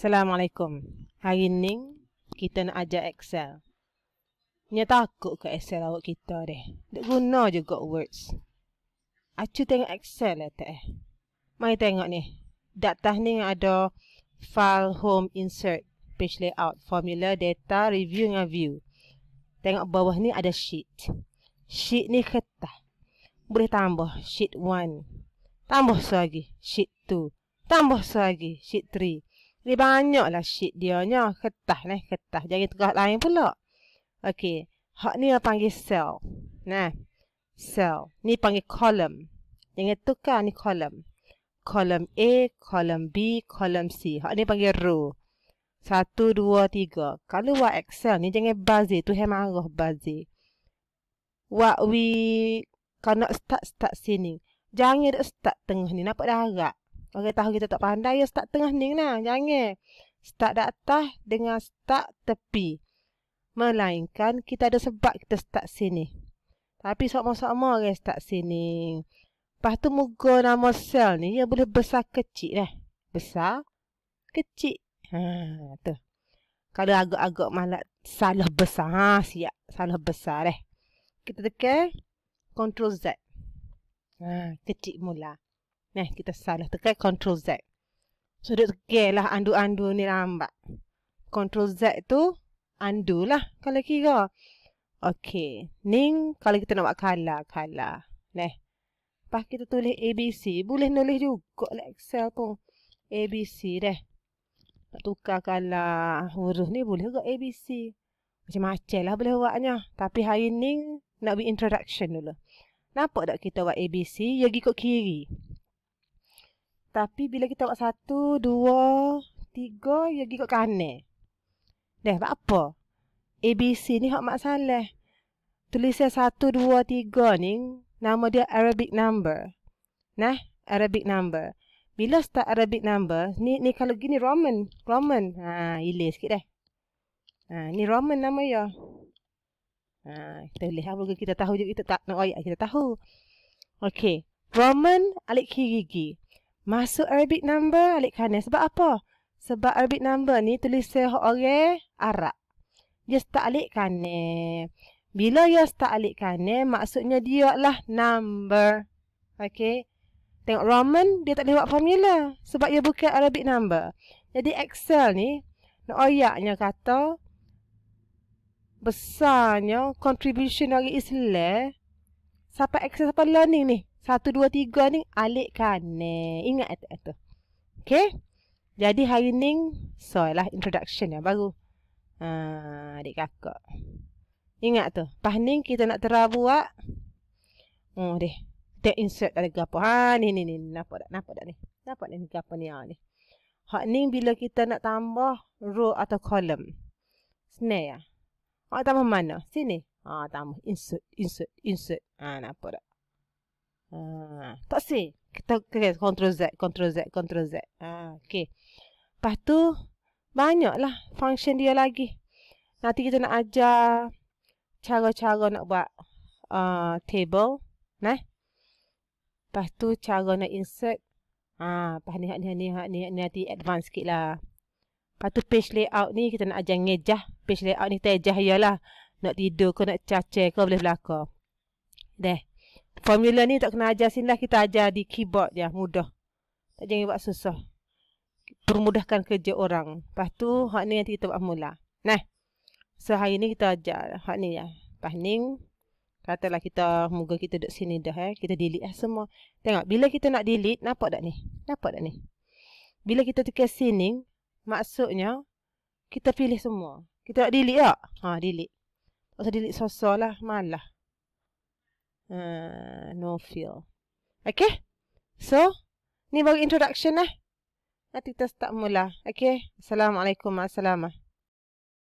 Assalamualaikum. Hari ni kita nak ajar Excel. Ni takut ke Excel awak kita deh. Dek guna je got words. Acu tengok Excel lah tak eh. Mari tengok ni. Data ni ada file, home, insert, page layout, formula, data, review dengan view. Tengok bawah ni ada sheet. Sheet ni ketah. Boleh tambah sheet 1. Tambah lagi sheet 2. Tambah lagi sheet 3. Ini lah, sheet dia ni. Ketah ni. Ketah. Jari terah lain pula. Okey. Hak ni orang panggil cell. Nah. Cell. Ni panggil column. Yang itu kan ni column. Column A, column B, column C. Hak ni panggil row. Satu, dua, tiga. Kalau buat Excel ni jangan bazir. Tu yang marah bazir. What we... Kalau nak start, start sini. Jangan dah start tengah ni. Nampak darat. Orang tahu kita tak pandai, ya start tengah ni lah. Jangan. Eh. Start di atas dengan start tepi. Melainkan kita ada sebab kita start sini. Tapi sama-sama orang start sini. Lepas tu muka nama sel ni, ya boleh besar kecil lah. Besar, kecil. Ha, tu. Kalau agak-agak malak salah besar. Ha, siap. Salah besar lah. Kita tekan. Control Z. Ha, kecil mula. Nah, kita salah. Tekan Control Z. So, dia tekan lah undo-undo ni lambat. Control Z tu, undo lah kalau kira. Okey, Ni, kalau kita nak buat color, color. Nah. Lepas kita tulis ABC. Boleh nulis juga lah Excel pun. ABC deh. Nak tukar color huruf ni boleh juga ABC. Macam-macam lah boleh buatnya. Tapi hari ni nak buat introduction dulu. Nampak tak kita buat ABC? Ya, ikut kiri. Tapi bila kita buat satu, dua, tiga, ya gigot kane. Dah, buat apa? C ni hak mak salah. Tulisnya satu, dua, tiga ni, nama dia Arabic number. Nah, Arabic number. Bila start Arabic number, ni ni kalau gini Roman. Roman. Ha, ilis sikit dah. Ha, ni Roman nama ya. Ha, kita boleh. Ha, kita tahu juga. Kita tak nak no, ayat. Kita tahu. Okey. Roman alik kiri gigi. Masuk Arabic number alik kanan. Sebab apa? Sebab Arabic number ni tulis oleh Arab. Dia start alik kanan. Bila dia start alik kanan, maksudnya dia lah number. Okay. Tengok Roman, dia tak boleh buat formula. Sebab dia bukan Arabic number. Jadi Excel ni, nak oyaknya kata, besarnya contribution dari Islam, sampai Excel sampai learning ni. Satu, dua, tiga ni alik kanan. Ingat tak tu. Okay. Jadi hari ni, so lah introduction yang baru. Ha, adik kakak. Ingat tu. Lepas ni kita nak terah buat. Oh, deh. Kita insert ada gapo. Ha, ni, ni, ni. Nampak tak? Nampak tak ni? Nampak tak ni gapo ni? Ha, ni. Hak ni bila kita nak tambah row atau column. sini ya. Ah. Hak tambah mana? Sini. Ha, tambah. Insert, insert, insert. Ha, nampak tak? tak sih Kita okay, control Z, control Z, control Z. Ha, okay. Lepas tu, banyaklah function dia lagi. Nanti kita nak ajar cara-cara nak buat uh, table. Nah. Lepas tu, cara nak insert. Ha, ni, ni, ni, ni, ni, nanti advance sikit lah. Lepas tu, page layout ni kita nak ajar ngejah. Page layout ni kita ajar ialah. Nak tidur ke, nak cacar ke, boleh berlaku. Dah formula ni tak kena ajar sinilah kita ajar di keyboard je mudah. Tak jangan buat susah. Permudahkan kerja orang. Lepas tu hak ni nanti kita buat mula. Nah. So hari ni kita ajar hak ni ya. Lepas ni katalah kita moga kita duduk sini dah eh. Kita delete lah semua. Tengok bila kita nak delete nampak tak ni? Nampak tak ni? Bila kita tekan sini maksudnya kita pilih semua. Kita nak delete tak? Ha delete. Tak usah delete sosolah malah. Ah, no feel. Okay? So, ni baru introduction lah. Nanti kita start mula. Okay? Assalamualaikum. Assalamualaikum.